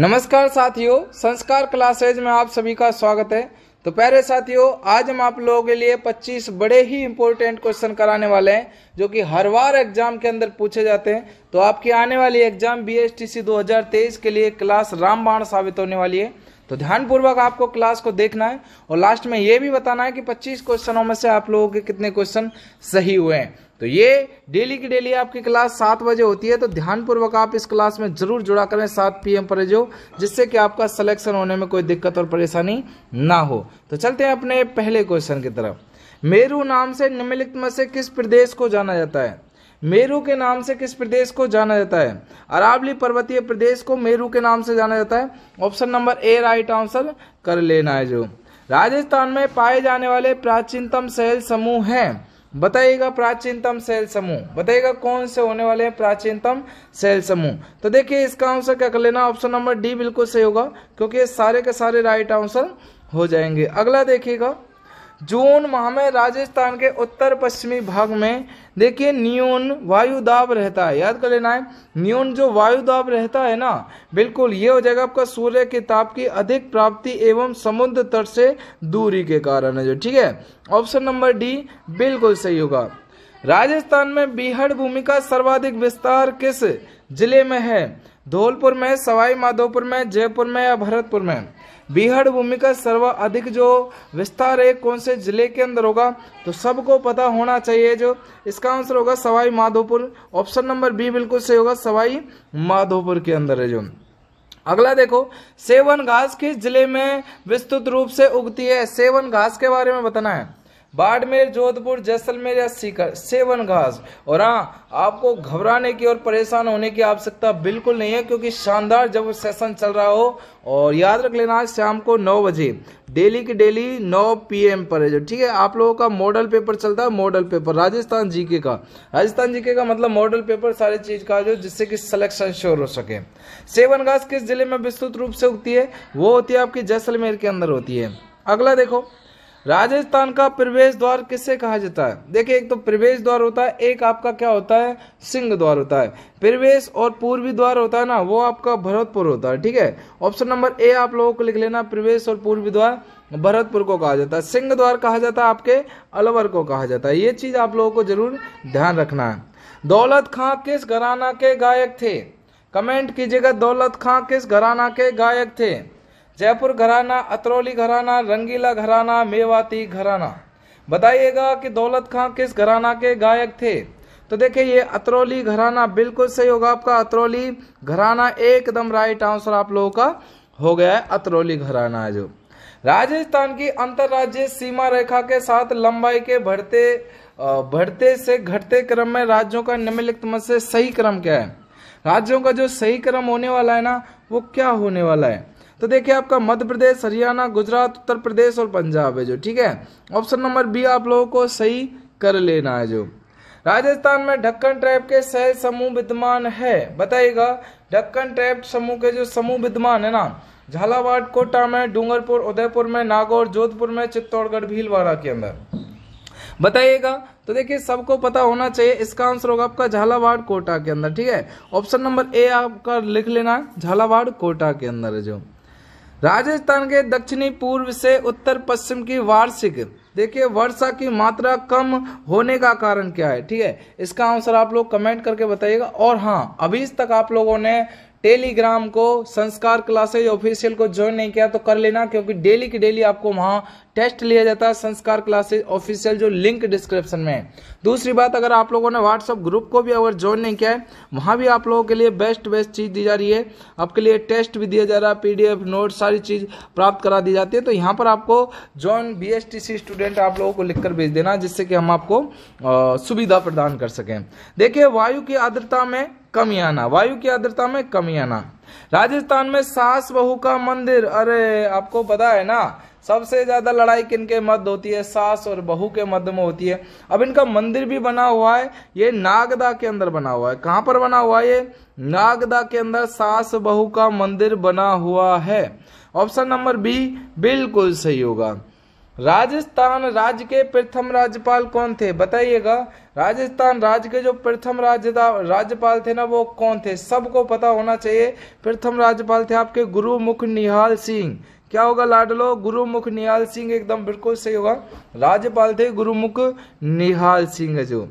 नमस्कार साथियों संस्कार क्लासेज में आप सभी का स्वागत है तो प्यारे साथियों आज हम आप लोगों के लिए 25 बड़े ही इंपॉर्टेंट क्वेश्चन कराने वाले हैं जो कि हर बार एग्जाम के अंदर पूछे जाते हैं तो आपकी आने वाली एग्जाम बी 2023 के लिए क्लास रामबाण साबित होने वाली है तो ध्यानपूर्वक आपको क्लास को देखना है और लास्ट में ये भी बताना है कि 25 क्वेश्चनों में से आप लोगों के कितने क्वेश्चन सही हुए हैं तो ये डेली की डेली आपकी क्लास सात बजे होती है तो ध्यानपूर्वक आप इस क्लास में जरूर जुड़ा करें सात पीएम पर जो जिससे कि आपका सिलेक्शन होने में कोई दिक्कत और परेशानी ना हो तो चलते हैं अपने पहले क्वेश्चन की तरफ मेरू नाम से निम्नलिखित में से किस प्रदेश को जाना जाता है मेरू के नाम से किस प्रदेश को जाना जाता है अरावली पर्वतीय प्रदेश को मेरू के नाम से जाना जाता है option number A right answer कर लेना है जो राजस्थान में पाए जाने वाले प्राचीनतम शैल समूह है बताइएगा प्राचीनतम सेल समूह बताइएगा कौन से होने वाले हैं प्राचीनतम सेल समूह तो देखिए इसका आंसर क्या कर लेना ऑप्शन नंबर डी बिल्कुल सही होगा क्योंकि सारे के सारे राइट आंसर हो जाएंगे अगला देखिएगा जून माह में राजस्थान के उत्तर पश्चिमी भाग में देखिए न्यून वायु दाब रहता है याद कर लेना है न्यून जो वायु दाब रहता है ना बिल्कुल ये हो जाएगा आपका सूर्य के ताप की अधिक प्राप्ति एवं समुद्र तट से दूरी के कारण है जो ठीक है ऑप्शन नंबर डी बिल्कुल सही होगा राजस्थान में बीहड़ भूमि का सर्वाधिक विस्तार किस जिले में है धौलपुर में सवाई माधोपुर में जयपुर में या भरतपुर में बीहड़ भूमि का सर्व अधिक जो विस्तार है कौन से जिले के अंदर होगा तो सबको पता होना चाहिए जो इसका आंसर होगा Sawai Madhopur option number B बिल्कुल सही होगा सवाई माधोपुर के अंदर है जो अगला देखो सेवन घास किस जिले में विस्तृत रूप से उगती है सेवन घास के बारे में बताना है बाड़मेर जोधपुर जैसलमेर या सीकर सेवन घास और हाँ आपको घबराने की और परेशान होने की आवश्यकता बिल्कुल नहीं है क्योंकि शानदार जब सेशन चल रहा हो और याद रख लेना शाम को नौ बजे डेली की डेली 9 पीएम पर है जो ठीक है आप लोगों का मॉडल पेपर चलता है मॉडल पेपर राजस्थान जीके का राजस्थान जीके का मतलब मॉडल पेपर सारे चीज का जो जिससे कि सिलेक्शन श्योर हो सके सेवन घास किस जिले में विस्तृत रूप से उगती है वो होती है आपकी जैसलमेर के अंदर होती है अगला देखो राजस्थान का प्रवेश द्वार किससे कहा जाता है देखिए एक तो प्रवेश द्वार होता है एक आपका क्या होता है सिंह द्वार होता है प्रवेश और पूर्वी द्वार होता है ना वो आपका भरतपुर होता है ठीक है ऑप्शन नंबर ए आप लोगों को लिख लेना प्रवेश और पूर्वी द्वार भरतपुर को कहा जाता है सिंह द्वार कहा जाता है आपके अलवर को कहा जाता है ये चीज आप लोगों को जरूर ध्यान रखना है दौलत खां किस घराना के गायक थे कमेंट कीजिएगा दौलत खां किस घराना के गायक थे जयपुर घराना अतरौली घराना रंगीला घराना मेवाती घराना बताइएगा कि दौलत खां किस घराना के गायक थे तो देखिए ये अतरौली घराना बिल्कुल सही होगा आपका अतरौली घराना एकदम राइट आंसर आप लोगों का हो गया है अतरौली घराना है जो राजस्थान की अंतर्राज्य सीमा रेखा के साथ लंबाई के बढ़ते बढ़ते से घटते क्रम में राज्यों का निम्नलिखित में से सही क्रम क्या है राज्यों का जो सही क्रम होने वाला है ना वो क्या होने वाला है तो देखिए आपका मध्य प्रदेश हरियाणा गुजरात उत्तर प्रदेश और पंजाब है जो ठीक है ऑप्शन नंबर बी आप लोगों को सही कर लेना है जो राजस्थान में ढक्कन ट्रैप के सह समूह विद्यमान है बताइएगा ढक्कन ट्रैप समूह के जो समूह विद्यमान है ना झालावाड़ कोटा में डूंगरपुर उदयपुर में नागौर जोधपुर में चित्तौड़गढ़ भीलवाड़ा के अंदर बताइएगा तो देखिए सबको पता होना चाहिए इसका आंसर होगा आपका झालावाड़ कोटा के अंदर ठीक है ऑप्शन नंबर ए आपका लिख लेना झालावाड़ कोटा के अंदर जो राजस्थान के दक्षिणी पूर्व से उत्तर पश्चिम की वार्षिक देखिए वर्षा की मात्रा कम होने का कारण क्या है ठीक है इसका आंसर आप लोग कमेंट करके बताइएगा और हाँ अभी तक आप लोगों ने टेलीग्राम को संस्कार क्लासेज ऑफिशियल को ज्वाइन नहीं किया तो कर लेना क्योंकि डेली की डेली आपको वहाँ टेस्ट लिया जाता है संस्कार क्लासेस ऑफिशियल जो लिंक डिस्क्रिप्शन में है दूसरी बात अगर आप लोगों ने व्हाट्सअप ग्रुप को भी अगर ज्वाइन नहीं किया है वहां भी आप लोगों के लिए बेस्ट बेस्ट चीज़ दी जा रही है आपके लिए टेस्ट भी दिया जा रहा है पीडीएफ नोट सारी चीज़ प्राप्त करा दी जाती है तो यहाँ पर आपको जॉन बी स्टूडेंट आप लोगों को लिखकर भेज देना जिससे कि हम आपको सुविधा प्रदान कर सकें देखिये वायु की आर्द्रता में कमी आना वायु की आर्द्रता में कमी आना राजस्थान में सास बहू का मंदिर अरे आपको पता है ना सबसे ज्यादा लड़ाई किनके मध्य होती है सास और बहू के मध्य में होती है अब इनका मंदिर भी बना हुआ है ये नागदा के अंदर बना हुआ है कहाँ पर बना हुआ है ये नागदा के अंदर सास बहू का मंदिर बना हुआ है ऑप्शन नंबर बी बिल्कुल सही होगा राजस्थान राज्य के प्रथम राज्यपाल कौन थे बताइएगा राजस्थान राज्य के जो प्रथम राज्य राज्यपाल थे ना वो कौन थे सबको पता होना चाहिए प्रथम राज्यपाल थे आपके गुरु मुख निहाल सिंह क्या होगा लाडलो गुरुमुख निहाल सिंह एकदम बिल्कुल सही होगा राज्यपाल थे गुरुमुख निहाल सिंह जो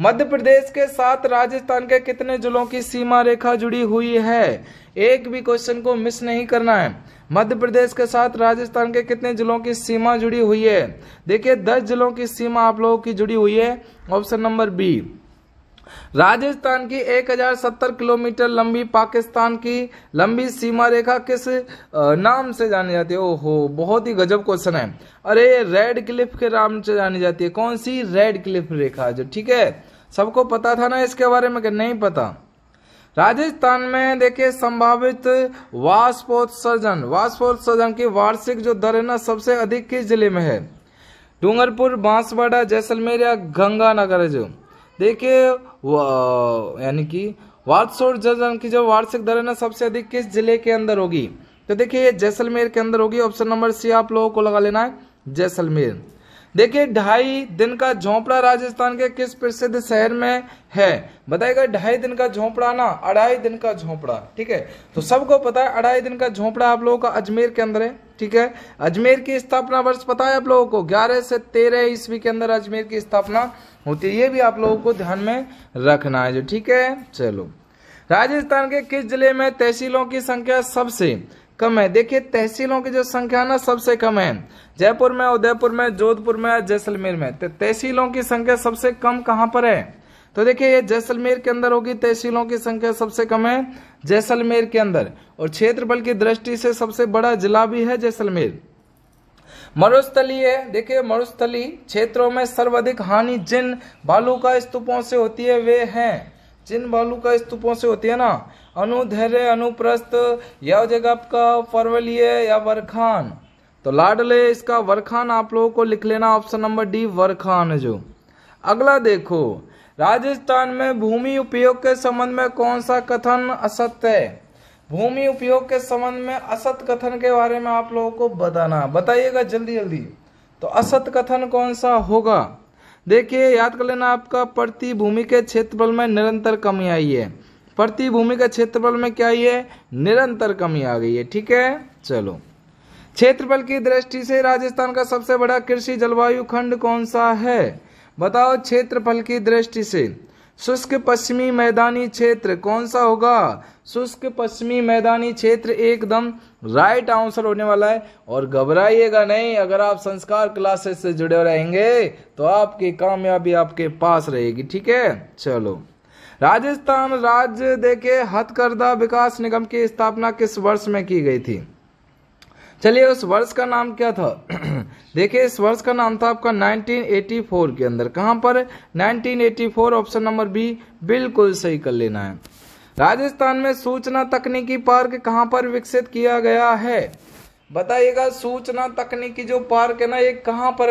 मध्य प्रदेश के साथ राजस्थान के कितने जिलों की सीमा रेखा जुड़ी हुई है एक भी क्वेश्चन को मिस नहीं करना है मध्य प्रदेश के साथ राजस्थान के कितने जिलों की सीमा जुड़ी हुई है देखिए दस जिलों की सीमा आप लोगों की जुड़ी हुई है ऑप्शन नंबर बी राजस्थान की 1070 किलोमीटर लंबी पाकिस्तान की लंबी सीमा रेखा किस नाम से जानी जाती है ओहो बहुत ही गजब क्वेश्चन है अरे रेड क्लिफ के नाम से जानी जाती है कौन सी रेड क्लिफ रेखा जो ठीक है सबको पता था ना इसके बारे में क्या नहीं पता राजस्थान में देखिए संभावित वाष्पोत्सर्जन वाष्पोत्सर्जन की वार्षिक जो दर है ना सबसे अधिक किस जिले में है डूंगरपुर बांसवाड़ा जैसलमेर या गंगानगर जो देखिए यानी कि वार्डसोर जजन की जो वार्षिक दर है ना सबसे अधिक किस जिले के अंदर होगी तो देखिए ये जैसलमेर के अंदर होगी ऑप्शन नंबर सी आप लोगों को लगा लेना है जैसलमेर देखिए ढाई दिन का झोंपड़ा राजस्थान के किस प्रसिद्ध शहर में है बताएगा ढाई दिन का झोंपड़ा ना अढ़ाई दिन का झोंपड़ा ठीक है तो सबको पता है अढ़ाई दिन का झोंपड़ा आप लोगों का अजमेर के अंदर है ठीक है अजमेर की स्थापना वर्ष पता है आप लोगों को ग्यारह से तेरह ईस्वी के अंदर अजमेर की स्थापना होती है ये भी आप लोगों को ध्यान में रखना है जो ठीक है चलो राजस्थान के किस जिले में तहसीलों की संख्या सबसे कम है देखिए तहसीलों की जो संख्या ना सबसे कम है जयपुर में उदयपुर में जोधपुर में जैसलमेर में तो तहसीलों की संख्या सबसे कम कहाँ पर है तो देखिए ये जैसलमेर के अंदर होगी तहसीलों की संख्या सबसे कम है जैसलमेर के अंदर और क्षेत्रफल की दृष्टि से सबसे बड़ा जिला भी है जैसलमेर मरुस्थलीय देखिए मरुस्थली क्षेत्रों में सर्वाधिक हानि जिन बालू का स्तूपों से होती है वे हैं जिन बालू का स्तूपों से होती है ना अनुधैर्य अनुप्रस्थ या जगह आपका फरवलीय या वरखान तो लाडले इसका वरखान आप लोगों को लिख लेना ऑप्शन नंबर डी वरखान जो अगला देखो राजस्थान में भूमि उपयोग के संबंध में कौन सा कथन असत्य है भूमि उपयोग के संबंध में असत कथन के बारे में आप लोगों को बताना बताइएगा जल्दी जल्दी तो असत कथन कौन सा होगा देखिए याद कर लेना आपका प्रति भूमि के क्षेत्रफल में निरंतर कमी आई है प्रति भूमि के क्षेत्रफल में क्या आई है निरंतर कमी आ गई है ठीक है चलो क्षेत्रफल की दृष्टि से राजस्थान का सबसे बड़ा कृषि जलवायु खंड कौन सा है बताओ क्षेत्रफल की दृष्टि से शुष्क पश्चिमी मैदानी क्षेत्र कौन सा होगा शुष्क पश्चिमी मैदानी क्षेत्र एकदम राइट आंसर होने वाला है और घबराइएगा नहीं अगर आप संस्कार क्लासेस से जुड़े रहेंगे तो आपकी कामयाबी आपके पास रहेगी ठीक है चलो राजस्थान राज्य देखे हथकरदा विकास निगम की स्थापना किस वर्ष में की गई थी चलिए उस वर्ष का नाम क्या था देखिए इस वर्ष का नाम था आपका 1984 के अंदर कहाँ पर 1984 ऑप्शन नंबर बी बिल्कुल सही कर लेना है राजस्थान में सूचना तकनीकी पार्क कहाँ पर विकसित किया गया है बताइएगा सूचना तकनीकी जो पार्क है ना ये कहाँ पर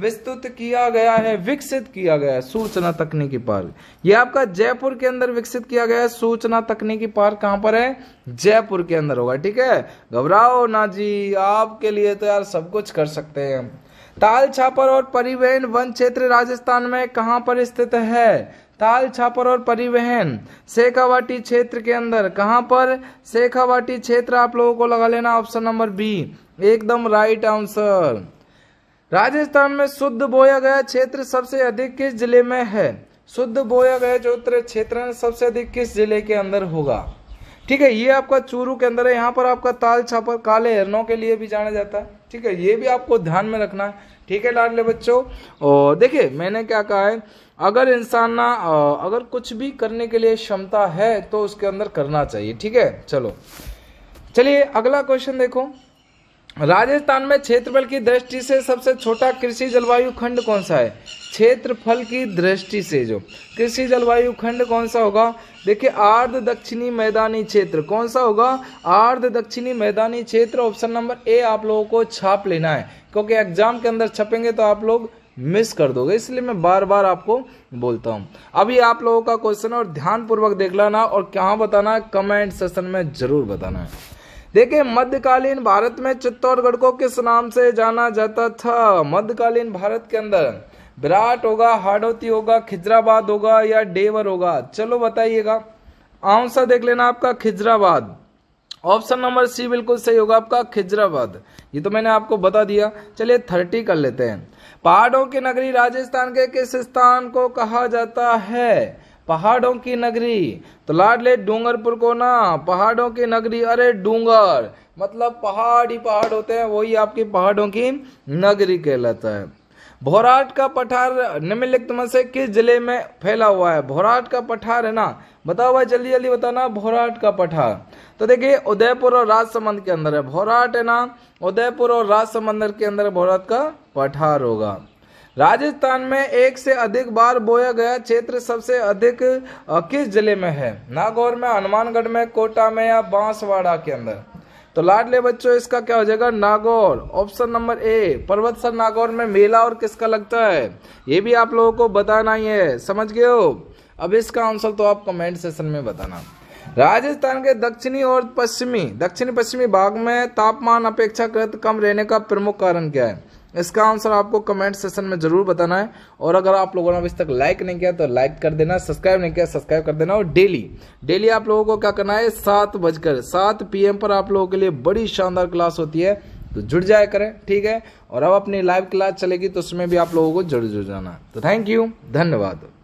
विस्तृत किया गया है विकसित किया गया है सूचना तकनीकी पार्क ये आपका जयपुर के अंदर विकसित किया गया है सूचना तकनीकी पार्क कहाँ पर है जयपुर के अंदर होगा ठीक है घबराओ ना जी आपके लिए तो यार सब कुछ कर सकते हैं ताल छापर और परिवहन वन क्षेत्र राजस्थान में कहां पर स्थित है ताल छापर और परिवहन शेखावाटी क्षेत्र के अंदर कहाँ पर शेखावाटी क्षेत्र आप लोगों को लगा लेना ऑप्शन नंबर बी एकदम राइट आंसर राजस्थान में शुद्ध बोया गया क्षेत्र सबसे अधिक किस जिले में है शुद्ध बोया गया उत्तर क्षेत्र सबसे अधिक किस जिले के अंदर होगा ठीक है ये आपका चूरू के अंदर है यहाँ पर आपका ताल छापर काले हरनों के लिए भी जाना जाता है ठीक है ये भी आपको ध्यान में रखना है ठीक है लाडले बच्चों और देखिए मैंने क्या कहा है अगर इंसान ना अगर कुछ भी करने के लिए क्षमता है तो उसके अंदर करना चाहिए ठीक है चलो चलिए अगला क्वेश्चन देखो राजस्थान में क्षेत्रफल की दृष्टि से सबसे छोटा कृषि जलवायु खंड कौन सा है क्षेत्रफल की दृष्टि से जो कृषि जलवायु खंड कौन सा होगा देखिए आर्ध दक्षिणी मैदानी क्षेत्र कौन सा होगा आर्ध दक्षिणी मैदानी क्षेत्र ऑप्शन नंबर ए आप लोगों को छाप लेना है क्योंकि एग्जाम के अंदर छपेंगे तो आप लोग मिस कर दोगे इसलिए मैं बार बार आपको बोलता हूं अभी आप लोगों का क्वेश्चन और ध्यान पूर्वक देख लाना और कहाँ बताना है कमेंट सेशन में जरूर बताना है देखिए मध्यकालीन भारत में चित्तौड़गढ़ को किस नाम से जाना जाता था मध्यकालीन भारत के अंदर विराट होगा हाडोती होगा खिजराबाद होगा या डेवर होगा चलो बताइएगा आंसर देख लेना आपका खिजराबाद ऑप्शन नंबर सी बिल्कुल सही होगा आपका खिजराबाद ये तो मैंने आपको बता दिया चलिए थर्टी कर लेते हैं पहाड़ों की नगरी राजस्थान के किस स्थान को कहा जाता है पहाड़ों की नगरी तो लाडले डूंगरपुर को ना पहाड़ों की नगरी अरे डूंगर मतलब पहाड़ ही पहाड़ होते हैं वही आपकी पहाड़ों की नगरी कहलाता है भोराट का पठार निम्नलिखित में से किस जिले में फैला हुआ है भोराट का पठार है ना बता हुआ जल्दी जल्दी बताना भोराट का पठार तो देखिए उदयपुर और राजसमंद के अंदर है भोराट है ना उदयपुर और राजसमंद के अंदर भोराट का पठार होगा राजस्थान में एक से अधिक बार बोया गया क्षेत्र सबसे अधिक किस जिले में है नागौर में हनुमानगढ़ में कोटा में या बांसवाड़ा के अंदर तो लाडले बच्चों इसका क्या हो जाएगा नागौर ऑप्शन नंबर ए पर्वत सर नागौर में मेला और किसका लगता है ये भी आप लोगों को बताना ही है समझ गए हो अब इसका आंसर तो आप कमेंट सेशन में बताना राजस्थान के दक्षिणी और पश्चिमी दक्षिणी पश्चिमी भाग में तापमान अपेक्षाकृत कम रहने का प्रमुख कारण क्या है इसका आंसर आपको कमेंट सेशन में जरूर बताना है और अगर आप लोगों ने अभी तक लाइक नहीं किया तो लाइक कर देना सब्सक्राइब नहीं किया सब्सक्राइब कर देना और डेली डेली आप लोगों को क्या करना है सात बजकर सात पी पर आप लोगों के लिए बड़ी शानदार क्लास होती है तो जुड़ जाए करें ठीक है और अब अपनी लाइव क्लास चलेगी तो उसमें भी आप लोगों को जरूर जुड़ जाना तो थैंक यू धन्यवाद